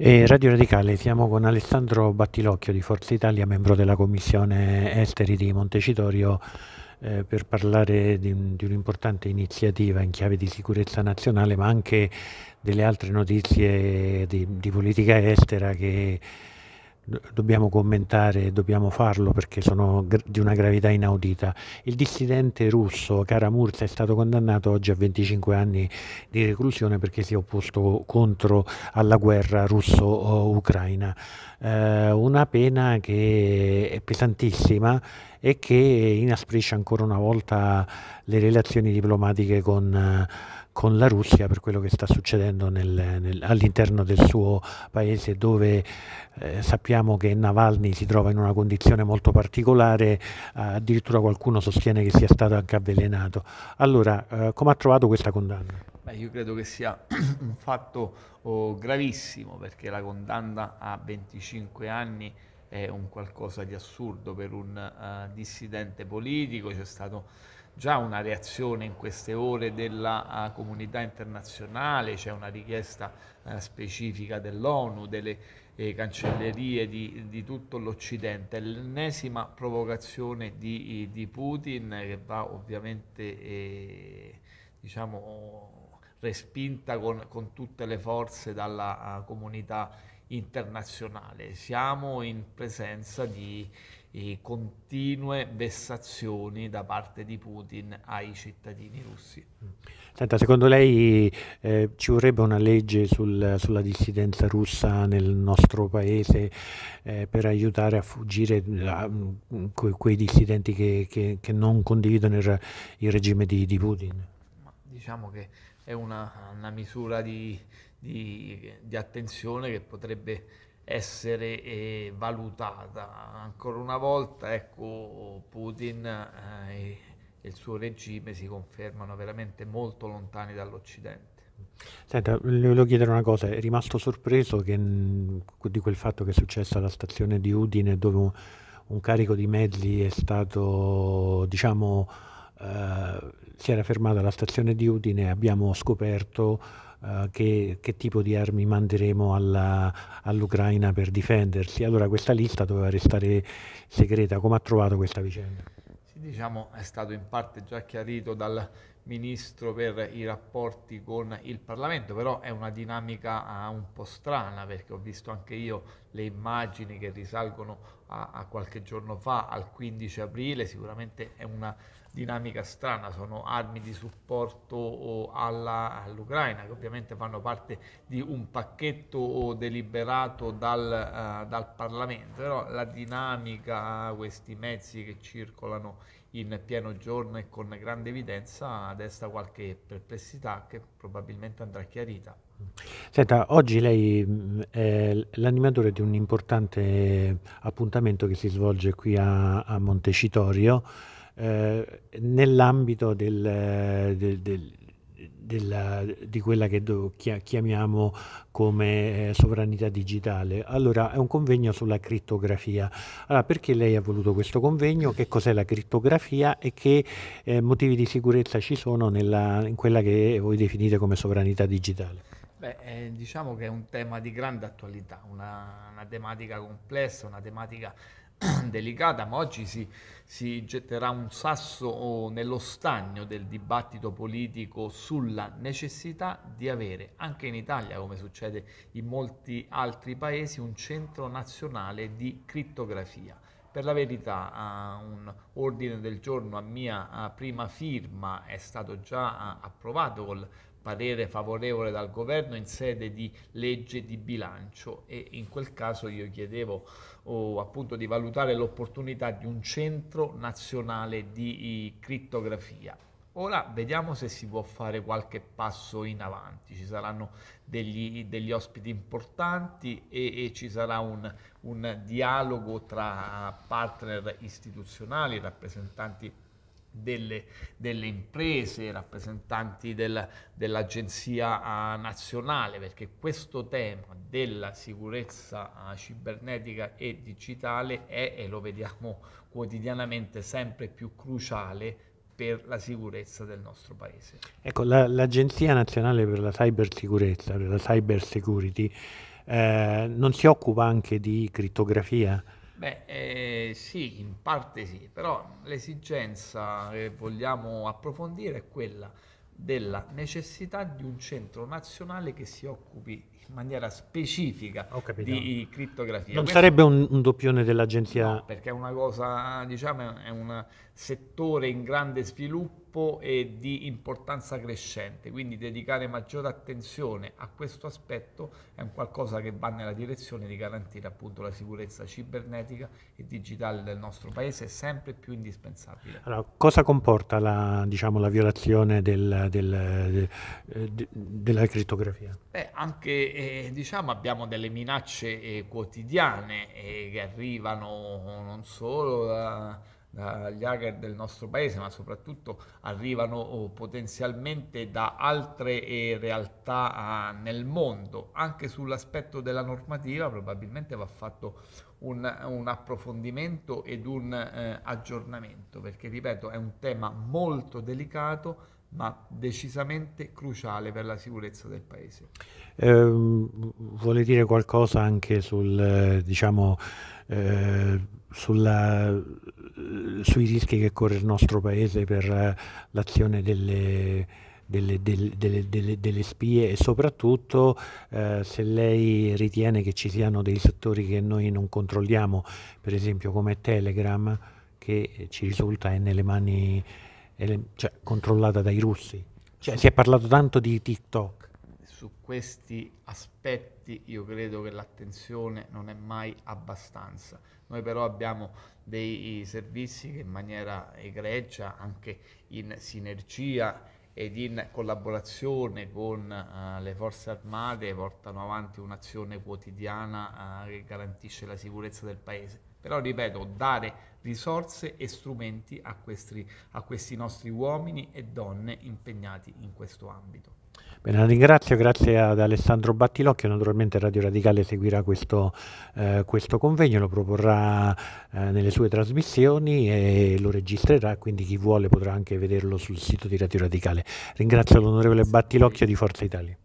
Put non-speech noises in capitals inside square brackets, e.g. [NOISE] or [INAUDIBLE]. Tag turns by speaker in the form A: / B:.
A: E Radio Radicale, siamo con Alessandro Battilocchio di Forza Italia, membro della Commissione Esteri di Montecitorio, eh, per parlare di, di un'importante iniziativa in chiave di sicurezza nazionale, ma anche delle altre notizie di, di politica estera che dobbiamo commentare, e dobbiamo farlo perché sono di una gravità inaudita. Il dissidente russo Karamursa è stato condannato oggi a 25 anni di reclusione perché si è opposto contro alla guerra russo-ucraina. Eh, una pena che è pesantissima e che inasprisce ancora una volta le relazioni diplomatiche con... Eh, con la Russia per quello che sta succedendo nel, nel, all'interno del suo paese dove eh, sappiamo che Navalny si trova in una condizione molto particolare, eh, addirittura qualcuno sostiene che sia stato anche avvelenato. Allora, eh, come ha trovato questa condanna?
B: Beh, io credo che sia [CLEARS THROAT] un fatto oh, gravissimo perché la condanna a 25 anni è un qualcosa di assurdo per un uh, dissidente politico, c'è stato già una reazione in queste ore della eh, comunità internazionale, c'è una richiesta eh, specifica dell'ONU, delle eh, cancellerie di, di tutto l'Occidente. È l'ennesima provocazione di, di, Putin che va ovviamente eh, diciamo, respinta con, con, tutte le forze dalla comunità internazionale. Siamo in presenza di continue vessazioni da parte di Putin ai cittadini russi.
A: Senta, secondo lei eh, ci vorrebbe una legge sul, sulla dissidenza russa nel nostro paese eh, per aiutare a fuggire a, eh, que, quei dissidenti che, che, che non condividono il, il regime di, di Putin?
B: Ma diciamo che è una, una misura di, di, di attenzione che potrebbe essere eh, valutata. Ancora una volta, ecco, Putin eh, e il suo regime si confermano veramente molto lontani dall'Occidente.
A: Senta, le volevo chiedere una cosa, è rimasto sorpreso che, mm, di quel fatto che è successo alla stazione di Udine dove un, un carico di mezzi è stato, diciamo, eh, si era fermato alla stazione di Udine e abbiamo scoperto eh, che, che, tipo di armi manderemo all'Ucraina per difendersi. Allora questa lista doveva restare segreta. Come ha trovato questa vicenda?
B: Sì, diciamo, è stato in parte già chiarito dal ministro per i rapporti con il Parlamento, però è una dinamica ah, un po' strana perché ho visto anche io le immagini che risalgono a, a, qualche giorno fa, al 15 aprile, sicuramente è una dinamica strana, sono armi di supporto all'Ucraina che ovviamente fanno parte di un pacchetto deliberato dal, uh, dal Parlamento, però la dinamica, ah, questi mezzi che circolano in pieno giorno e con grande evidenza desta qualche perplessità che probabilmente andrà chiarita.
A: Senta, oggi lei mm, è l'animatore di un importante appuntamento che si svolge qui a, a Montecitorio eh, nell'ambito del, eh, del, del della, di quella che chiamiamo come eh, sovranità digitale. Allora, è un convegno sulla crittografia. Allora, perché lei ha voluto questo convegno? Che cos'è la crittografia e che eh, motivi di sicurezza ci sono nella, in quella che voi definite come sovranità digitale?
B: Beh, eh, diciamo che è un tema di grande attualità, una, una tematica complessa, una tematica [CLEARS THROAT] delicata, ma oggi si, si getterà un sasso nello stagno del dibattito politico sulla necessità di avere anche in Italia, come succede in molti altri paesi, un centro nazionale di crittografia. per la verità un ordine del giorno a mia prima firma è stato già approvato col parere favorevole dal governo in sede di legge di bilancio e in quel caso io chiedevo oh, appunto di valutare l'opportunità di un centro nazionale di crittografia. Ora vediamo se si può fare qualche passo in avanti, ci saranno degli, degli ospiti importanti e, e ci sarà un, un dialogo tra partner istituzionali, rappresentanti delle, delle imprese, rappresentanti del, dell'agenzia eh, nazionale, perché questo tema della sicurezza eh, cibernetica e digitale è, e lo vediamo quotidianamente, sempre più cruciale per la sicurezza del nostro paese.
A: Ecco, la, l'Agenzia Nazionale per la Cybersicurezza, per la Cyber Security, eh, non si occupa anche di crittografia?
B: Beh, eh, sì, in parte sì, però l'esigenza che vogliamo approfondire è quella della necessità di un centro nazionale che si occupi in maniera specifica di crittografia. Non Questo sarebbe
A: un, un doppione dell'agenzia? No,
B: perché è una cosa, diciamo, è una, settore in grande sviluppo e di importanza crescente, quindi dedicare maggiore attenzione a questo aspetto è un qualcosa che va nella direzione di garantire appunto la sicurezza cibernetica e digitale del nostro paese, è sempre più indispensabile. Allora,
A: cosa comporta la, diciamo, la violazione del, del, de, della criptografia?
B: Beh, anche eh, diciamo, abbiamo delle minacce eh, quotidiane eh, che arrivano non solo da dagli eh, hacker del nostro paese, ma soprattutto arrivano oh, potenzialmente da altre eh, realtà eh, nel mondo. Anche sull'aspetto della normativa probabilmente va fatto un, un approfondimento ed un eh, aggiornamento, perché ripeto è un tema molto delicato ma decisamente cruciale per la sicurezza del Paese.
A: Eh, vuole dire qualcosa anche sul, eh, diciamo, eh, sulla, sui rischi che corre il nostro Paese per eh, l'azione delle, delle, delle, delle, spie e soprattutto eh, se lei ritiene che ci siano dei settori che noi non controlliamo, per esempio come Telegram, che ci risulta è nelle mani cioè, controllata dai russi. Cioè, si è parlato tanto di TikTok.
B: Su questi aspetti io credo che l'attenzione non è mai abbastanza. Noi però abbiamo dei servizi che in maniera egregia, anche in sinergia, ed in collaborazione con uh, le forze armate portano avanti un'azione quotidiana uh, che garantisce la sicurezza del paese. Però ripeto, dare risorse e strumenti a questi, a questi nostri uomini e donne impegnati in questo ambito.
A: Bene, la ringrazio, grazie ad Alessandro Battilocchio, naturalmente Radio Radicale seguirà questo, eh, questo convegno, lo proporrà eh, nelle sue trasmissioni e lo registrerà, quindi chi vuole potrà anche vederlo sul sito di Radio Radicale. Ringrazio l'onorevole Battilocchio di Forza Italia.